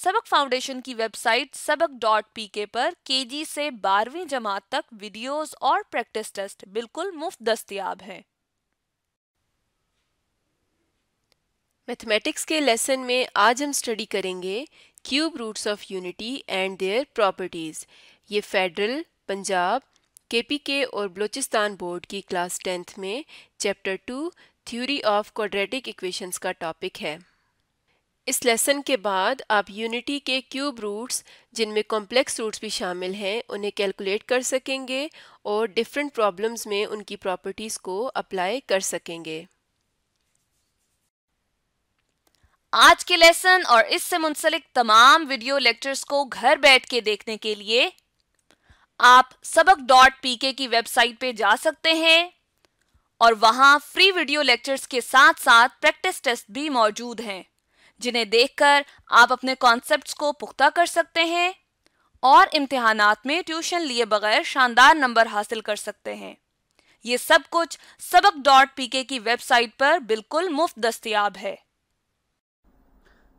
सबक फाउंडेशन की वेबसाइट सबक डॉट पी के पर के जी से बारहवीं जमात तक वीडियोस और प्रैक्टिस टेस्ट बिल्कुल मुफ्त दस्तियाब हैं मैथमेटिक्स के लेसन में आज हम स्टडी करेंगे cube roots of unity and their properties ये फेडरल पंजाब केपीके और बलूचिस्तान बोर्ड की क्लास टेंथ में chapter two theory of quadratic equations का टॉपिक है इस लेसन के बाद आप यूनिटी के क्यूब रूट्स जिनमें कॉम्प्लेक्स रूट्स भी शामिल हैं उन्हें कैलकुलेट कर सकेंगे और डिफरेंट प्रॉब्लम्स में उनकी प्रॉपर्टीज़ को अप्लाई कर सकेंगे आज के लेसन और इससे मुंसलिक तमाम वीडियो लेक्चर्स को घर बैठ के देखने के लिए आप सबक डॉट पी के की वेबसाइट पे जा सकते हैं और वहाँ फ्री वीडियो लेक्चर्स के साथ साथ प्रैक्टिस टेस्ट भी मौजूद हैं जिन्हें देखकर आप अपने कॉन्सेप्ट्स को पुख्ता कर सकते हैं और इम्तहानात में ट्यूशन लिए बगैर शानदार नंबर हासिल कर सकते हैं ये सब कुछ सबक डॉट पी के की वेबसाइट पर बिल्कुल मुफ्त दस्तियाब है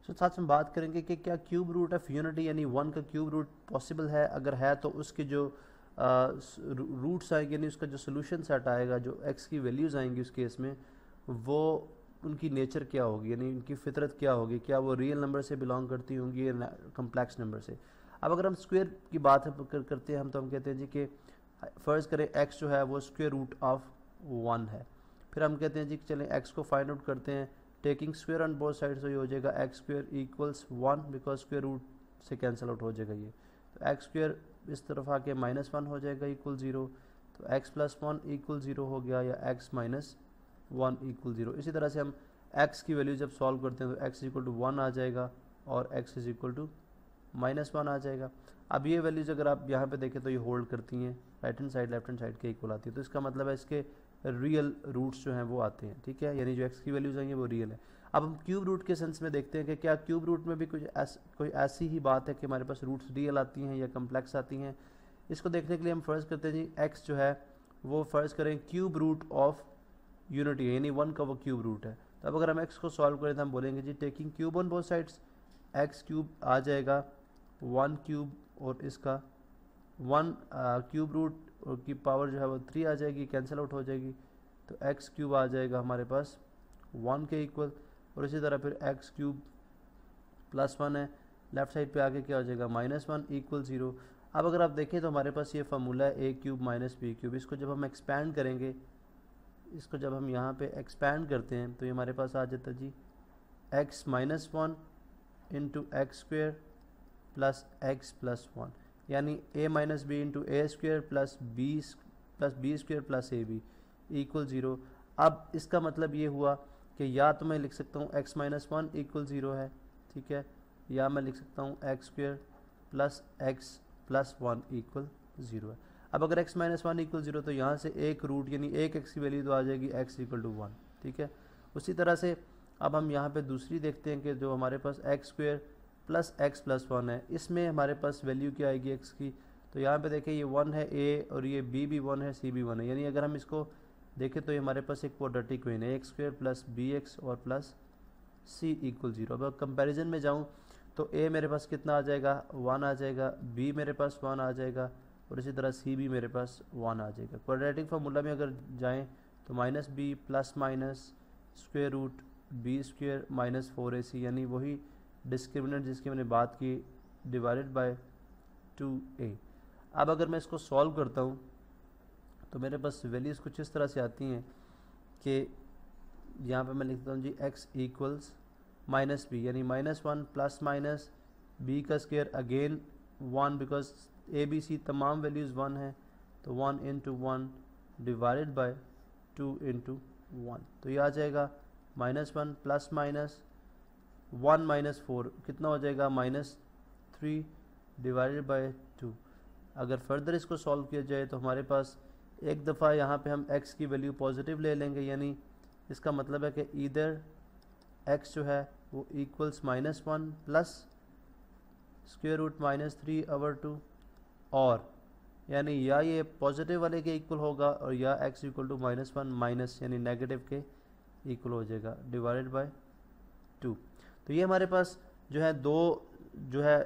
तो साथ हम बात करेंगे कि क्या क्यूब रूट ऑफ यूनिटी यानी वन का क्यूब रूट पॉसिबल है अगर है तो उसके जो रूट्स आएंगे यानी उसका जो सोल्यूशन सेट आएगा जो एक्स की वैल्यूज़ आएंगी उस केस में वो उनकी नेचर क्या होगी यानी उनकी फितरत क्या होगी क्या वो रियल नंबर से बिलोंग करती होंगी या कम्प्लेक्स नंबर से अब अगर हम स्क्वेयर की बात कर, करते हैं हम तो हम कहते हैं जी कि फ़र्ज़ करें एक्स जो है वो स्क्वेयर रूट ऑफ वन है फिर हम कहते हैं जी चलें एक्स को फाइंड आउट करते हैं taking square on both side तो ये हो जाएगा x square equals one because square root से कैंसिल आउट हो जाएगा ये तो एक्स स्क्वेयर इस तरफ आके माइनस वन हो जाएगा इक्वल ज़ीरो तो x plus one equal zero हो गया या x minus one equal zero इसी तरह से हम एक्स की वैल्यू जब सॉल्व करते हैं तो एक्स इक्वल टू वन आ जाएगा और x is equal to minus one आ जाएगा अब ये वैल्यूज अगर आप यहाँ पे देखें तो ये होल्ड करती हैं right hand side left hand side के इक्वल आती है तो इसका मतलब है इसके रियल रूट्स जो हैं वो आते हैं ठीक है यानी जो एक्स की वैल्यूज आएंगे वो रियल है अब हम क्यूब रूट के सेंस में देखते हैं कि क्या क्यूब रूट में भी कुछ ऐस, कोई ऐसी ही बात है कि हमारे पास रूट्स रियल आती हैं या कम्प्लेक्स आती हैं इसको देखने के लिए हम फर्ज करते हैं जी एक्स जो है वो फर्ज करें क्यूब रूट ऑफ यूनिटी है यानी वन का वो क्यूब रूट है तो अब अगर हम एक्स को सॉल्व करें तो हम बोलेंगे जी taking cube on both sides x cube आ जाएगा वन क्यूब और इसका वन क्यूब रूट की पावर जो है वो थ्री आ जाएगी कैंसिल आउट हो जाएगी तो एक्स क्यूब आ जाएगा हमारे पास वन के इक्वल और इसी तरह फिर एक्स क्यूब प्लस वन है लेफ्ट साइड पे आके क्या हो जाएगा माइनस वन इक्वल ज़ीरो अब अगर आप देखें तो हमारे पास ये फार्मूला है a cube minus b cube इसको जब हम एक्सपैंड करेंगे इसको जब हम यहाँ पे एक्सपैंड करते हैं तो ये हमारे पास आ जाता है जी x minus one into x square plus x plus one यानी a minus b into a square plus b plus b square plus a b equal zero अब इसका मतलब ये हुआ कि या तो मैं लिख सकता हूँ x minus one equal zero है ठीक है या मैं लिख सकता हूँ x square plus x plus one equal zero है अब अगर x minus one equal zero तो यहाँ से एक रूट यानी एक एक्स की वैल्यू तो आ जाएगी x इक्वल टू वन ठीक है उसी तरह से अब हम यहाँ पे दूसरी देखते हैं कि जो हमारे पास x square plus x plus one है इसमें हमारे पास वैल्यू क्या आएगी एक्स की तो यहाँ पर देखें ये वन है ए और ये बी भी वन है सी भी वन है यानी अगर हम इसको देखें तो ये हमारे पास एक क्वाड्रेटिक इक्वेन है x square plus b x और प्लस सी इक्वल जीरो अब कंपेरिजन में जाऊँ तो ए मेरे पास कितना आ जाएगा वन आ जाएगा बी मेरे पास वन आ जाएगा और इसी तरह सी भी मेरे पास वन आ जाएगा क्वाड्रेटिक फार्मूला में अगर जाएँ तो minus b plus minus square root b square minus four a c यानी वही डिस्क्रिमिनेंट जिसकी मैंने बात की डिवाइडेड बाय टू ए अब अगर मैं इसको सॉल्व करता हूँ तो मेरे पास वैल्यूज़ कुछ इस तरह से आती हैं कि यहाँ पर मैं लिखता हूँ जी एक्स इक्वल्स माइनस बी यानी minus one plus minus b का square again one because a b c तमाम वैल्यूज़ वन है तो one into one divided by two into one तो ये आ जाएगा minus one plus minus one minus four कितना हो जाएगा minus three divided by two अगर फर्दर इसको सॉल्व किया जाए तो हमारे पास एक दफ़ा यहाँ पे हम x की वैल्यू पॉजिटिव ले लेंगे यानी इसका मतलब है कि इधर x जो है वो equals minus one plus square root minus three over two और यानी या ये पॉजिटिव वाले के इक्वल होगा और या x equal to minus one minus यानी नेगेटिव के इक्वल हो जाएगा डिवाइडेड बाय टू तो ये हमारे पास जो है दो जो है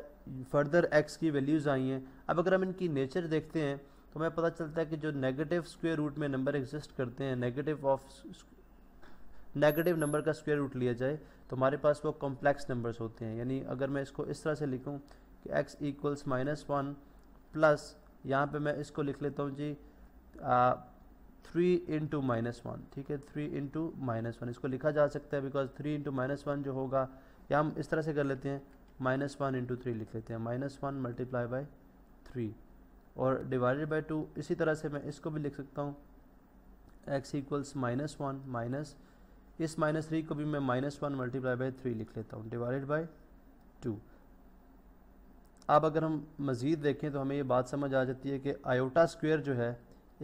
फर्दर एक्स की वैल्यूज़ आई हैं अब अगर हम इनकी नेचर देखते हैं तो हमें पता चलता है कि जो नेगेटिव स्क्वेयर रूट में नंबर एग्जिस्ट करते हैं नेगेटिव ऑफ नेगेटिव नंबर का स्क्वेयर रूट लिया जाए तो हमारे पास वो कॉम्प्लेक्स नंबर्स होते हैं यानी अगर मैं इसको इस तरह से लिखूँ कि x equals minus one plus यहाँ पे मैं इसको लिख लेता हूँ जी थ्री इंटू माइनस वन ठीक है थ्री इंटू माइनस वन इसको लिखा जा सकता है because three into minus one जो होगा या हम इस तरह से कर लेते हैं माइनस वन इंटू थ्री लिख लेते हैं minus one multiply by three और डिवाइडेड बाई टू इसी तरह से मैं इसको भी लिख सकता हूँ x equals minus one minus इस माइनस थ्री को भी मैं minus one multiply by three लिख लेता हूँ डिवाइडेड बाई टू अब अगर हम मज़ीद देखें तो हमें ये बात समझ आ जाती है कि आयोटा स्क्वेयर जो है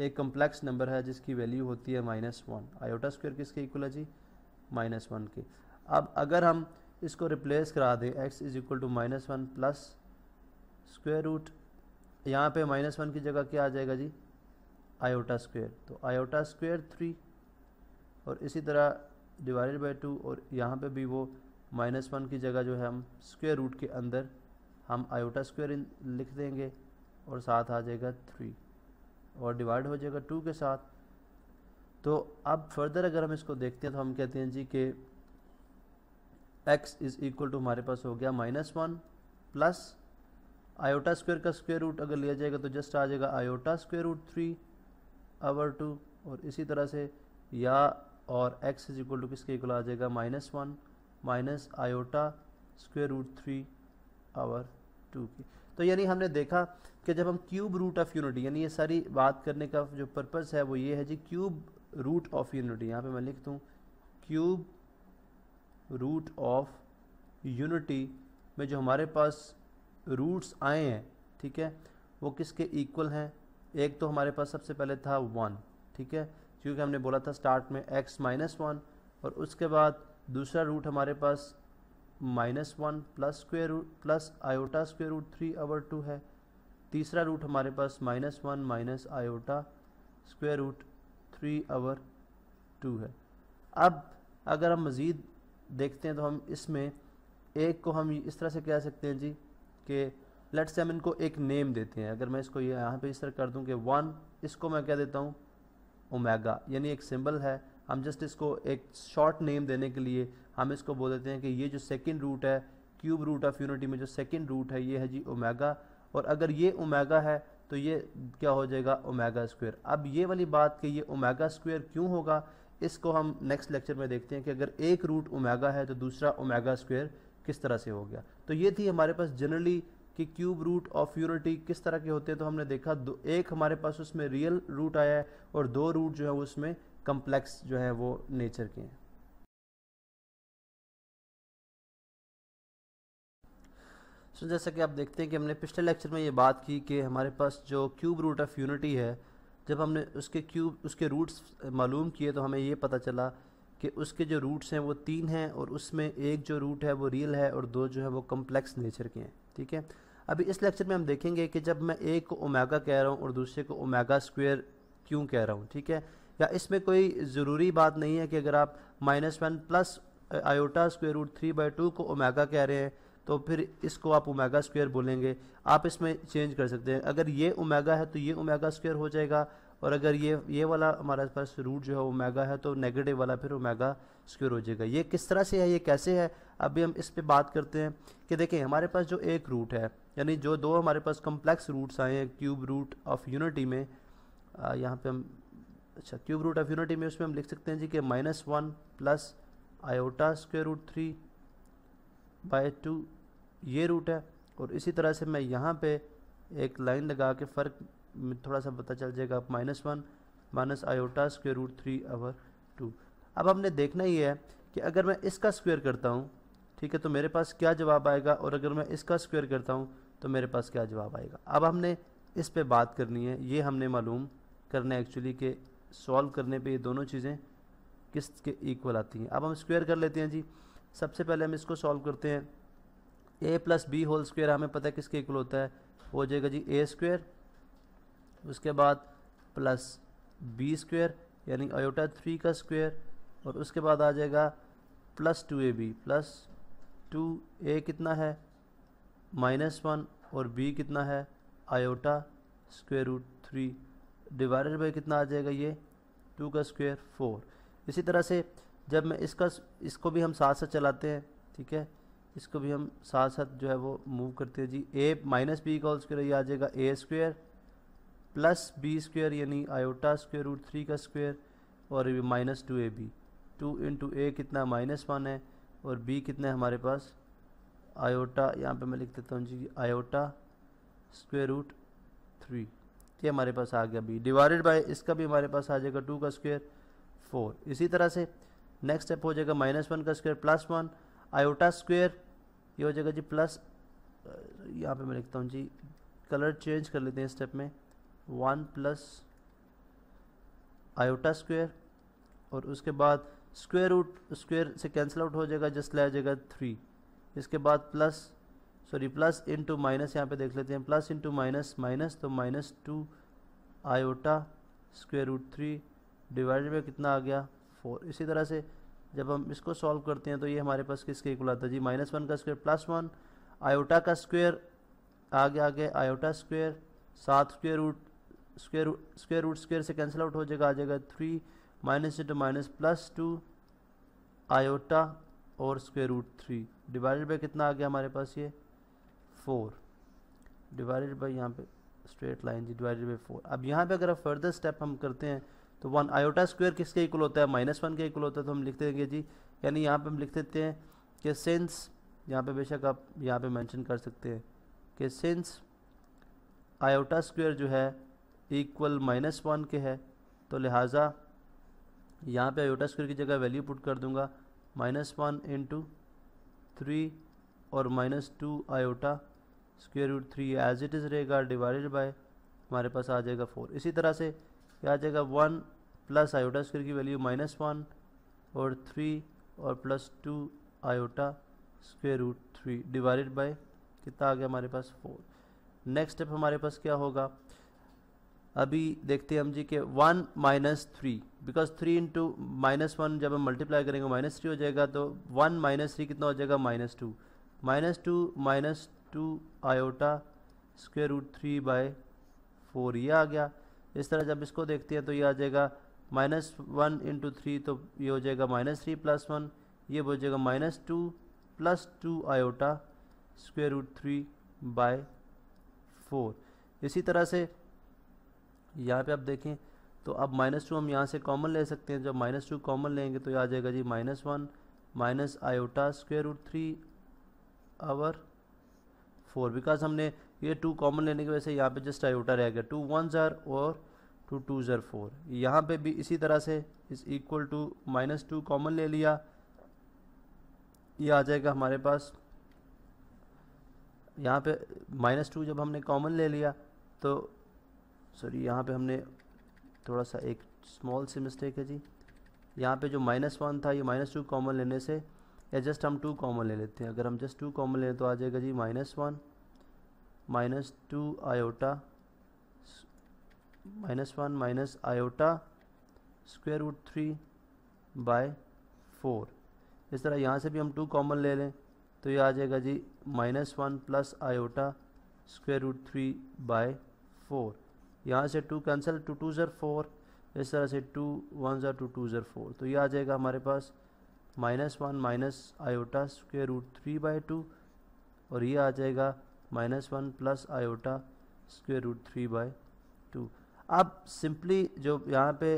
एक कम्प्लेक्स नंबर है जिसकी वैल्यू होती है माइनस वन आयोटा स्क्वेयर किसके इक्वल है जी माइनस वन के अब अगर हम इसको रिप्लेस करा दें x is equal to minus one plus square root यहाँ पे माइनस वन की जगह क्या आ जाएगा जी आयोटा स्क्वेयर तो आयोटा स्क्वेयर थ्री और इसी तरह डिवाइडेड बाई टू और यहाँ पर भी वो माइनस वन की जगह जो है हम स्क्वेयर रूट के अंदर हम आयोटा स्क्वायर लिख देंगे और साथ आ जाएगा थ्री और डिवाइड हो जाएगा टू के साथ तो अब फर्दर अगर हम इसको देखते हैं तो हम कहते हैं जी कि एक्स इज़ इक्वल टू हमारे पास हो गया minus one plus iota square का स्क्वायर रूट अगर लिया जाएगा तो जस्ट आ जाएगा iota square root three over two और इसी तरह से या और एक्स इज इक्वल टू किसके इक्वल आ जाएगा minus one minus iota square root three over two की तो यानी हमने देखा कि जब हम क्यूब रूट ऑफ यूनिटी यानी ये सारी बात करने का जो पर्पज़ है वो ये है जी क्यूब रूट ऑफ यूनिटी यहाँ पे मैं लिख दूँ क्यूब रूट ऑफ यूनिटी में जो हमारे पास रूट्स आए हैं ठीक है वो किसके इक्वल हैं एक तो हमारे पास सबसे पहले था वन ठीक है क्योंकि हमने बोला था स्टार्ट में एक्स माइनस वन और उसके बाद दूसरा रूट हमारे पास minus one plus square root plus iota square root three over two है तीसरा रूट हमारे पास minus one minus iota square root three over two है अब अगर हम मज़ीद देखते हैं तो हम इसमें एक को हम इस तरह से कह सकते हैं जी कि लेट से हम इनको एक नेम देते हैं अगर मैं इसको यहाँ पे इस तरह कर दूँ कि वन इसको मैं कह देता हूँ ओमेगा यानी एक सिंबल है हम जस्ट इसको एक शॉर्ट नेम देने के लिए हम इसको बोल देते हैं कि ये जो सेकेंड रूट है क्यूब रूट ऑफ यूनिटी में जो सेकेंड रूट है ये है जी ओमेगा और अगर ये ओमेगा है तो ये क्या हो जाएगा ओमेगा स्क्वायर अब ये वाली बात कि ये ओमेगा स्क्वायर क्यों होगा इसको हम नेक्स्ट लेक्चर में देखते हैं कि अगर एक रूट ओमेगा है तो दूसरा ओमेगा स्क्वायर किस तरह से हो गया तो ये थी हमारे पास जनरली कि क्यूब रूट ऑफ यूनिटी किस तरह के होते हैं तो हमने देखा दो एक हमारे पास उसमें रियल रूट आया है और दो रूट जो है उसमें कम्प्लेक्स जो है वो नेचर के हैं सो so, जैसा कि आप देखते हैं कि हमने पिछले लेक्चर में ये बात की कि हमारे पास जो क्यूब रूट ऑफ यूनिटी है जब हमने उसके क्यूब उसके रूट्स मालूम किए तो हमें ये पता चला कि उसके जो रूट्स हैं वो तीन हैं और उसमें एक जो रूट है वो रियल है और दो जो है वो कम्प्लेक्स नेचर के हैं ठीक है अभी इस लेक्चर में हम देखेंगे कि जब मैं एक को ओमेगा कह रहा हूँ और दूसरे को ओमेगा स्क्वेयर क्यों कह रहा हूँ ठीक है या इसमें कोई ज़रूरी बात नहीं है कि अगर आप minus one plus iota square root three by two को ओमेगा कह रहे हैं तो फिर इसको आप ओमेगा स्क्वेयर बोलेंगे आप इसमें चेंज कर सकते हैं अगर ये ओमेगा है तो ये ओमेगा स्क्वेयर हो जाएगा और अगर ये ये वाला हमारे पास रूट जो है ओमेगा है तो नेगेटिव वाला फिर ओमेगा स्क्वेयर हो जाएगा ये किस तरह से है ये कैसे है अभी हम इस पर बात करते हैं कि देखें हमारे पास जो एक रूट है यानी जो दो हमारे पास कम्प्लेक्स रूट्स आए हैं क्यूब रूट ऑफ यूनिटी में यहाँ पर हम अच्छा क्यूब रूट ऑफ यूनिटी में उसमें हम लिख सकते हैं जी कि minus one plus iota square root three by two ये रूट है और इसी तरह से मैं यहाँ पे एक लाइन लगा के फ़र्क थोड़ा सा पता चल जाएगा minus one minus iota square root three over two अब हमने देखना ही है कि अगर मैं इसका स्क्वेयर करता हूँ ठीक है तो मेरे पास क्या जवाब आएगा और अगर मैं इसका स्क्वेयर करता हूँ तो मेरे पास क्या जवाब आएगा अब हमने इस पर बात करनी है ये हमने मालूम करना है एक्चुअली कि सॉल्व करने पे ये दोनों चीज़ें किस के इक्वल आती हैं अब हम स्क्वायर कर लेते हैं जी सबसे पहले हम इसको सॉल्व करते हैं a plus b whole square हमें पता है किसके इक्वल होता है हो जाएगा जी ए स्क्वायर उसके बाद प्लस बी स्क्वायर यानी अयोटा थ्री का स्क्वायर और उसके बाद आ जाएगा plus two a b plus two a कितना है माइनस वन और बी कितना है iota square root three divided by कितना आ जाएगा ये टू का स्क्वेयर फोर इसी तरह से जब मैं इसका इसको भी हम साथ साथ चलाते हैं ठीक है इसको भी हम साथ साथ जो है वो मूव करते हैं जी ए माइनस बी का होल स्क्वेयर ये आ जाएगा a square plus b square यानी आयोटा स्क्वेयर रूट थ्री का स्क्वेयर और minus two a b two into a कितना माइनस वन है और बी कितना है हमारे पास आयोटा यहाँ पे मैं लिख देता हूँ जी आयोटा स्क्वेयर रूट थ्री ये हमारे पास आ गया बी डिवाइडेड बाय इसका भी हमारे पास आ जाएगा टू का स्क्वायर फोर इसी तरह से नेक्स्ट स्टेप हो जाएगा माइनस वन का square plus one iota square ये हो जाएगा जी प्लस यहाँ पे मैं लिखता हूँ जी कलर चेंज कर लेते हैं स्टेप में वन प्लस आयोटा स्क्वेयर और उसके बाद स्क्वायर रूट स्क्वायर से कैंसिल आउट हो जाएगा जस्ट ले आ जाएगा थ्री इसके बाद plus sorry plus into minus यहाँ पे देख लेते हैं प्लस इंटू माइनस माइनस तो minus two iota square root three divided में कितना आ गया फोर इसी तरह से जब हम इसको सॉल्व करते हैं तो ये हमारे पास किसके इक्वल आता है जी माइनस वन का स्क्वेयर प्लस वन आयोटा का स्क्वेयर आगे आगे आयोटा स्क्वेयर सात square root square square root square से कैंसिल आउट हो जाएगा आ जाएगा three minus into minus plus two iota और square root three divided by कितना आ गया हमारे पास ये फोर डिवाइडेड बाई यहाँ पे स्ट्रेट लाइन जी डिवाइडेड बाई फोर अब यहाँ पे अगर आप फर्दर स्टेप हम करते हैं तो वन आयोटा स्क्वायर किसके इक्वल होता है माइनस वन के इक्वल होता है तो हम लिख देंगे जी यानी यहाँ पे हम लिख देते हैं कि सेंस यहाँ पे बेशक आप यहाँ पे मेंशन कर सकते हैं कि सेंस आयोटा स्क्वायर जो है इक्वल माइनस वन के है तो लिहाजा यहाँ पे आयोटा स्क्वायर की जगह वैल्यू पुट कर दूँगा माइनस वन इंटू थ्री और minus two iota square root three as it is रहेगा डिवाइडेड बाय हमारे पास आ जाएगा फोर इसी तरह से क्या आ जाएगा वन प्लस आयोटा स्क्वेयर की वैल्यू माइनस वन और थ्री और plus two iota square root three divided by कितना आ गया हमारे पास फोर नेक्स्ट स्टेप हमारे पास क्या होगा अभी देखते हैं हम जी के one minus three because three into minus one जब हम मल्टीप्लाई करेंगे माइनस थ्री हो जाएगा तो वन माइनस थ्री कितना हो जाएगा minus two minus two minus two iota square root three by four ये आ गया इस तरह जब इसको देखते हैं तो ये आ जाएगा माइनस वन इंटू थ्री तो ये हो जाएगा माइनस थ्री प्लस वन ये हो जाएगा minus two plus two iota square root three by four इसी तरह से यहाँ पे आप देखें तो अब माइनस टू हम यहाँ से कॉमन ले सकते हैं जब माइनस टू कॉमन लेंगे तो ये आ जाएगा जी minus one minus iota square root three over four because हमने ये टू कॉमन लेने की वजह से यहाँ पे जस्ट आयोटा रह गया टू वन ज़ार और टू टू जर फोर यहाँ पे भी इसी तरह से इस equal to minus two common ले लिया ये आ जाएगा हमारे पास यहाँ पे माइनस टू जब हमने कॉमन ले लिया तो सॉरी यहाँ पे हमने थोड़ा सा एक स्मॉल सी मिस्टेक है जी यहाँ पे जो माइनस वन था ये माइनस टू कॉमन लेने से या जस्ट हम टू कॉमन ले लेते हैं अगर हम जस्ट टू कॉमन लें तो आ जाएगा जी minus one minus two iota minus one minus iota square root three by four इस तरह यहाँ से भी हम टू कॉमन ले लें तो ये आ जाएगा जी minus one plus iota square root three by four यहाँ से टू कैंसिल टू टू ज़र फोर इस तरह से टू वन ज़र टू टू ज़र फोर तो ये आ जाएगा हमारे पास minus one minus iota square root three by two और ये आ जाएगा minus one plus iota square root three by two अब सिंपली जो यहाँ पे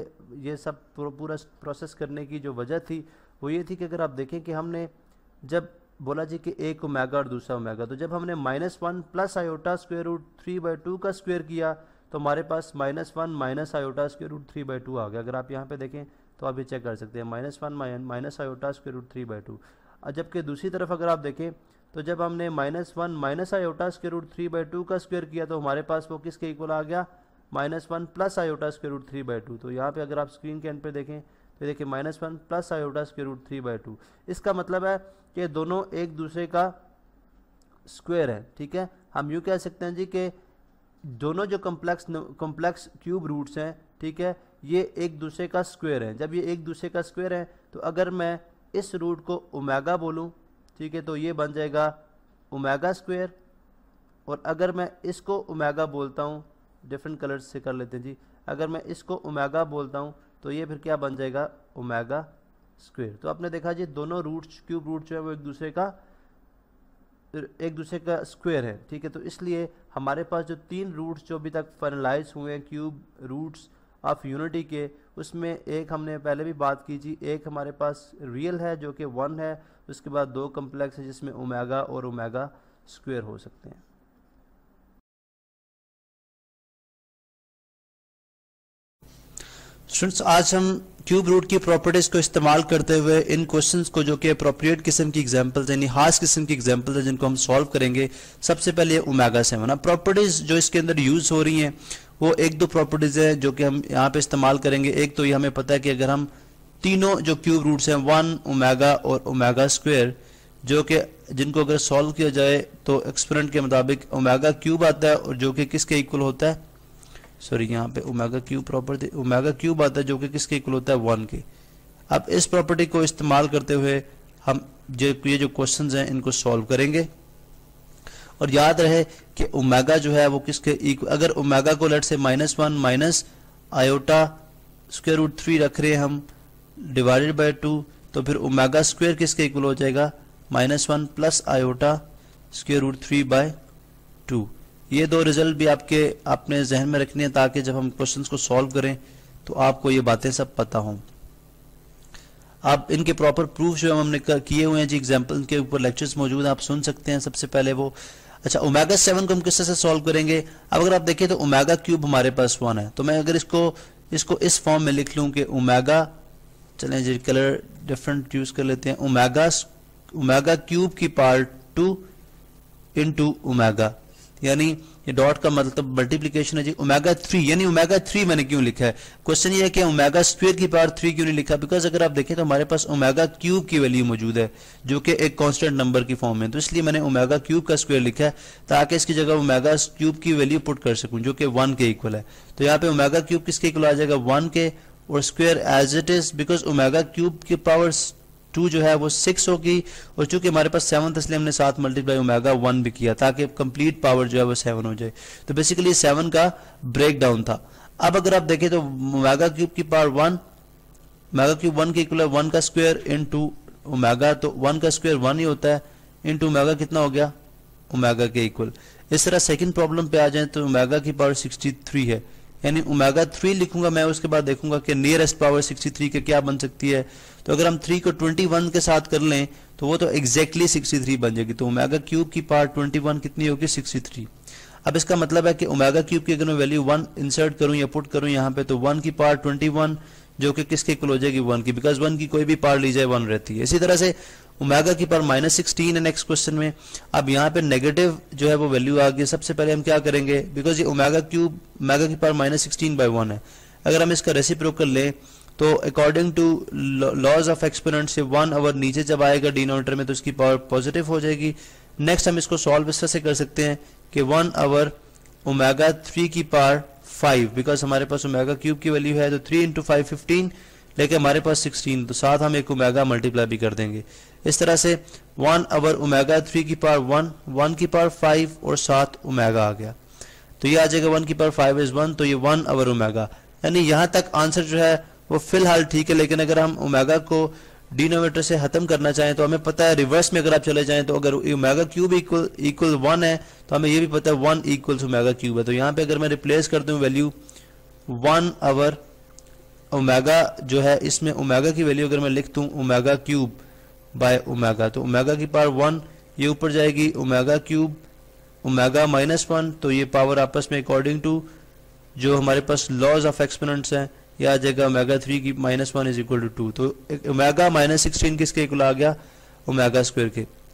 ये सब पूरा प्रोसेस करने की जो वजह थी वो ये थी कि अगर आप देखें कि हमने जब बोला जी कि एक ओमेगा और दूसरा ओमेगा तो जब हमने minus one plus iota square root three by two का स्क्वेयर किया तो हमारे पास minus one minus iota square root three by two आ गया अगर आप यहाँ पे देखें तो आप ये चेक कर सकते हैं minus one mine minus iota square root three by two जबकि दूसरी तरफ अगर आप देखें तो जब हमने minus one minus iota square root three by two का स्क्वेयर किया तो हमारे पास वो किसके इक्वल आ गया minus one plus iota square root three by two तो यहाँ पे अगर आप स्क्रीन के एंड पे देखें तो देखिए minus one plus iota square root three by two इसका मतलब है कि दोनों एक दूसरे का स्क्वेयर है ठीक है हम यूँ कह सकते हैं जी कि दोनों जो कम्प्लेक्स कम्प्लेक्स क्यूब रूट्स हैं ठीक है ये एक दूसरे का स्क्वायर है जब ये एक दूसरे का स्क्वायर है तो अगर मैं इस रूट को ओमेगा बोलूँ ठीक है तो ये बन जाएगा ओमेगा स्क्वायर और अगर मैं इसको ओमेगा बोलता हूँ डिफरेंट कलर्स से कर लेते हैं जी अगर मैं इसको ओमेगा बोलता हूँ तो ये फिर क्या बन जाएगा ओमेगा स्क्वायर तो आपने देखा जी दोनों रूट्स क्यूब रूट जो है वो एक दूसरे का एक दूसरे का स्क्वायर है ठीक है तो इसलिए हमारे पास जो तीन रूट्स जो अभी तक फाइनलाइज हुए हैं क्यूब रूट्स ऑफ यूनिटी के उसमें एक हमने पहले भी बात की थी एक हमारे पास रियल है जो कि वन है उसके बाद दो कम्प्लेक्स है जिसमें ओमेगा और ओमेगा स्क्वेयर हो सकते हैं स्टूडेंट्स आज हम क्यूब रूट की प्रॉपर्टीज को इस्तेमाल करते हुए इन क्वेश्चंस को जो कि अप्रोप्रिएट किस्म की एग्जांपल्स यानी खास किस्म की एग्जांपल्स है जिनको हम सॉल्व करेंगे सबसे पहले ओमेगा सेवन प्रॉपर्टीज जो इसके अंदर यूज हो रही हैं वो एक दो प्रॉपर्टीज़ है जो कि हम यहाँ पे इस्तेमाल करेंगे एक तो ये हमें पता है कि अगर हम तीनों जो क्यूब रूट्स हैं वन ओमेगा और ओमेगा स्क्वेयर जो कि जिनको अगर सॉल्व किया जाए तो एक्सपेरेंट के मुताबिक ओमेगा क्यूब आता है और जो कि किसके इक्वल होता है सॉरी यहाँ पे omega cube property omega cube आता है जो कि किसके इक्वल होता है वन के अब इस प्रॉपर्टी को इस्तेमाल करते हुए हम जो ये जो क्वेश्चंस हैं इनको सॉल्व करेंगे और याद रहे कि ओमेगा जो है वो किसके अगर ओमेगा को लेट से minus one minus iota square root three रख रहे हैं हम डिवाइडेड बाय टू तो फिर ओमेगा स्क्वेयर किसके इक्वल हो जाएगा minus one plus iota square root three by two ये दो रिजल्ट भी आपके आपने जहन में रखने हैं ताकि जब हम क्वेश्चन को सॉल्व करें तो आपको ये बातें सब पता हों आप इनके प्रॉपर प्रूफ जो हमने किए हुए हैं जी एग्जाम्पल के ऊपर लेक्चर्स मौजूद हैं आप सुन सकते हैं सबसे पहले वो अच्छा ओमेगा सेवन को हम किस तरह से सॉल्व करेंगे अब अगर आप देखिए तो ओमेगा क्यूब हमारे पास वन है तो मैं अगर इसको इसको इस फॉर्म में लिख लूँ कि ओमेगा चलें जी कलर डिफरेंट यूज कर लेते हैं ओमेगा ओमेगा क्यूब की पार्ट टू इंटू ओमेगा यानी ये डॉट का मतलब मल्टीप्लीकेशन है जी ओमेगा थ्री यानी ओमेगा थ्री मैंने क्यों लिखा है क्वेश्चन ये है कि ओमेगा स्क्वेयर की पावर थ्री क्यों नहीं लिखा बिकॉज अगर आप देखें तो हमारे पास ओमेगा क्यूब की वैल्यू मौजूद है जो कि एक कांस्टेंट नंबर की फॉर्म है तो इसलिए मैंने ओमेगा क्यूब का स्क्वेयर लिखा है ताकि इसकी जगह ओमेगा क्यूब की वैल्यू पुट कर सकूं जो कि वन के इक्वल है तो यहाँ पे ओमेगा क्यूब किसके इक्वल आ जाएगा वन के और square as it is because omega cube की पावर टू जो है वो सिक्स होगी और चूंकि हमारे पास सेवन इसलिए हमने साथ मल्टीप्लाई ओमेगा वन भी किया ताकि कंप्लीट पावर जो है वो सेवन हो जाए तो बेसिकली सेवन का ब्रेक डाउन था अब अगर आप देखें तो ओमेगा क्यूब की power one omega cube one के इक्वल है वन का स्क्वायर इन टू ओमेगा तो वन का स्क्वायर वन ही होता है इन टू ओमेगा कितना हो गया ओमेगा के इक्वल इस तरह सेकंड प्रॉब्लम पे आ जाए तो ओमेगा की पावर 63 है यानी उमेगा थ्री लिखूंगा मैं उसके बाद देखूंगा कि नियरेस्ट पावर सिक्सटी थ्री के क्या बन सकती है तो अगर हम थ्री को ट्वेंटी वन के साथ कर लें तो वो तो एग्जैक्टली सिक्सटी थ्री बन जाएगी तो उमेगा क्यूब की पावर ट्वेंटी वन कितनी होगी सिक्सटी थ्री अब इसका मतलब है कि उमेगा क्यूब की अगर मैं वैल्यू वन इंसर्ट करूं या पुट करूं यहाँ पे तो वन की पार ट्वेंटी वन जो कि किसके इक्वल हो जाएगी वन की बिकॉज वन की कोई भी पार ली जाए वन रहती है इसी तरह से ओमेगा की पर माइनस सिक्सटीन है नेक्स्ट क्वेश्चन में अब यहाँ पे नेगेटिव जो है वो वैल्यू आ गई सबसे पहले हम क्या करेंगे बिकॉज ये ओमेगा क्यूब उमेगा की पर माइनस सिक्सटीन बाई वन है अगर हम इसका रेसिप्रोकल लें तो according to laws of exponent से वन अवर नीचे जब आएगा डिनोमीटर में तो इसकी पावर पॉजिटिव हो जाएगी नेक्स्ट हम इसको सॉल्व इस तरह से कर सकते हैं कि वन आवर ओमेगा थ्री की पावर फाइव बिकॉज हमारे पास ओमेगा क्यूब की वैल्यू है तो थ्री इंटू फाइव फिफ्टीन लेकिन हमारे पास सिक्सटीन तो साथ हम एक ओमेगा मल्टीप्लाई भी कर देंगे इस तरह से वन अवर उमेगा थ्री की पावर वन वन की पावर फाइव और सात ओमेगा आ गया तो ये आ जाएगा वन की पावर फाइव इज वन तो ये वन अवर उमेगा यानी यहाँ तक आंसर जो है वो फिलहाल ठीक है लेकिन अगर हम उमेगा को डिनोमीटर से ख़त्म करना चाहें तो हमें पता है रिवर्स में अगर आप चले जाएं तो अगर omega cube equal equal one है तो हमें ये भी पता है वन इक्वल्स उमेगा क्यूब है तो यहाँ पे अगर मैं रिप्लेस कर दूँ वैल्यू वन आवर ओमेगा जो है इसमें ओमेगा की वैल्यू अगर मैं लिख दूँ ओमेगा क्यूब बाय ओमेगा तो ओमेगा की पावर वन ये ऊपर जाएगी omega cube omega minus one तो ये पावर आपस में अकॉर्डिंग टू जो हमारे पास लॉज ऑफ एक्सपोनेंट्स हैं ये आ जाएगा ओमेगा थ्री की minus one is equal to two तो ओमेगा माइनस सिक्सटीन किसके इक्वल आ गया ओमेगा स्क्वायर के